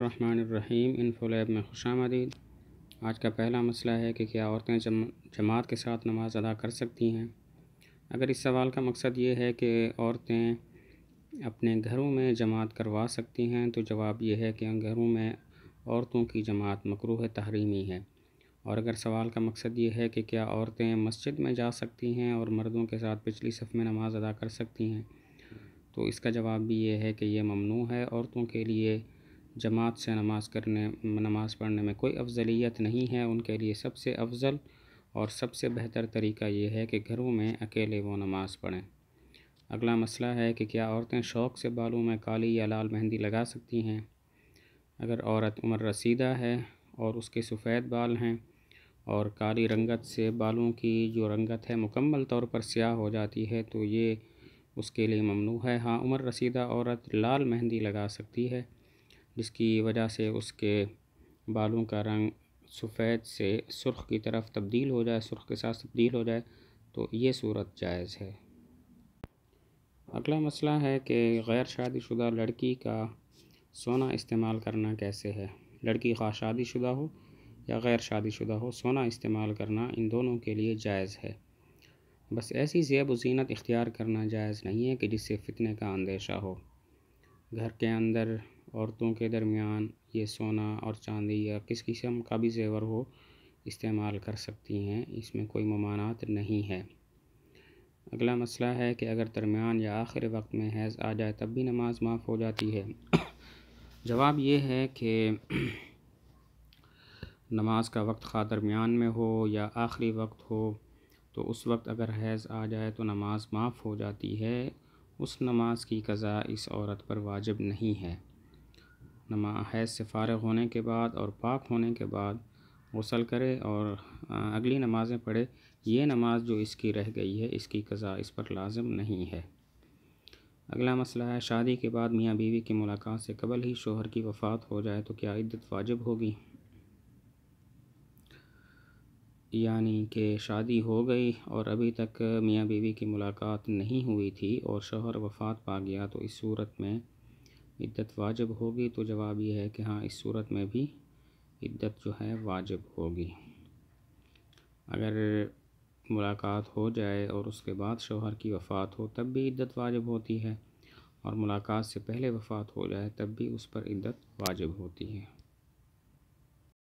الرحمن الرحیم info lab میں خوش آمدید آج کا پہلا مسئلہ ہے کہ کیا عورتیں جماعت کے ساتھ نماز ادا کر سکتی ہیں اگر اس سوال کا مقصد یہ ہے کہ عورتیں اپنے گھروں میں جماعت کروا سکتی ہیں تو جواب یہ ہے کہ گھروں میں عورتوں کی جماعت مقروح تحریمی ہے اور اگر سوال کا مقصد یہ ہے کہ کیا عورتیں مسجد میں جا سکتی ہیں اور مردوں کے ساتھ پچھلی صف میں نماز ادا کر سکتی ہیں تو اس کا جواب بھی یہ ہے کہ یہ ممنوع ہے عورتوں کے لیے جماعت سے نماز کرنے نماز پڑھنے میں کوئی افضلیت نہیں ہے ان کے لیے سب سے افضل اور سب سے بہتر طریقہ یہ ہے کہ گھروں میں اکیلے وہ نماز پڑھیں اگلا مسئلہ ہے کہ کیا عورتیں شوق سے بالوں میں کالی یا لال مہندی لگا سکتی ہیں اگر عورت عمر رسیدہ ہے اور اس کے سفید بال ہیں اور کالی رنگت سے بالوں کی جو رنگت ہے مکمل طور پر سیاہ ہو جاتی ہے تو یہ اس کے لیے ممنوع ہے ہاں عمر رسیدہ عورت لال مہندی لگا سکتی ہے جس کی وجہ سے اس کے بالوں کا رنگ سفید سے سرخ کی طرف تبدیل ہو جائے سرخ کے ساتھ تبدیل ہو جائے تو یہ صورت جائز ہے اگلا مسئلہ ہے کہ غیر شادی شدہ لڑکی کا سونا استعمال کرنا کیسے ہے لڑکی خواہ شادی شدہ ہو یا غیر شادی شدہ ہو سونا استعمال کرنا ان دونوں کے لیے جائز ہے بس ایسی زیب و زینت اختیار کرنا جائز نہیں ہے کہ جس سے فتنے کا اندیشہ ہو گھر کے اندر عورتوں کے درمیان یہ سونا اور چاندی یا کس قسم کا بھی زیور ہو استعمال کر سکتی ہیں اس میں کوئی ممانات نہیں ہے اگلا مسئلہ ہے کہ اگر درمیان یا آخر وقت میں حیض آ جائے تب بھی نماز معاف ہو جاتی ہے جواب یہ ہے کہ نماز کا وقت خواہ درمیان میں ہو یا آخری وقت ہو تو اس وقت اگر حیض آ جائے تو نماز معاف ہو جاتی ہے اس نماز کی قضاء اس عورت پر واجب نہیں ہے نما حیض سے فارغ ہونے کے بعد اور پاک ہونے کے بعد غسل کرے اور اگلی نمازیں پڑھے یہ نماز جو اس کی رہ گئی ہے اس کی قضا اس پر لازم نہیں ہے اگلا مسئلہ ہے شادی کے بعد میاں بیوی کی ملاقات سے قبل ہی شوہر کی وفات ہو جائے تو کیا عدت واجب ہوگی یعنی کہ شادی ہو گئی اور ابھی تک میاں بیوی کی ملاقات نہیں ہوئی تھی اور شوہر وفات پا گیا تو اس صورت میں عدت واجب ہوگی تو جواب یہ ہے کہ ہاں اس صورت میں بھی عدت جو ہے واجب ہوگی اگر ملاقات ہو جائے اور اس کے بعد شوہر کی وفات ہو تب بھی عدت واجب ہوتی ہے اور ملاقات سے پہلے وفات ہو جائے تب بھی اس پر عدت واجب ہوتی ہے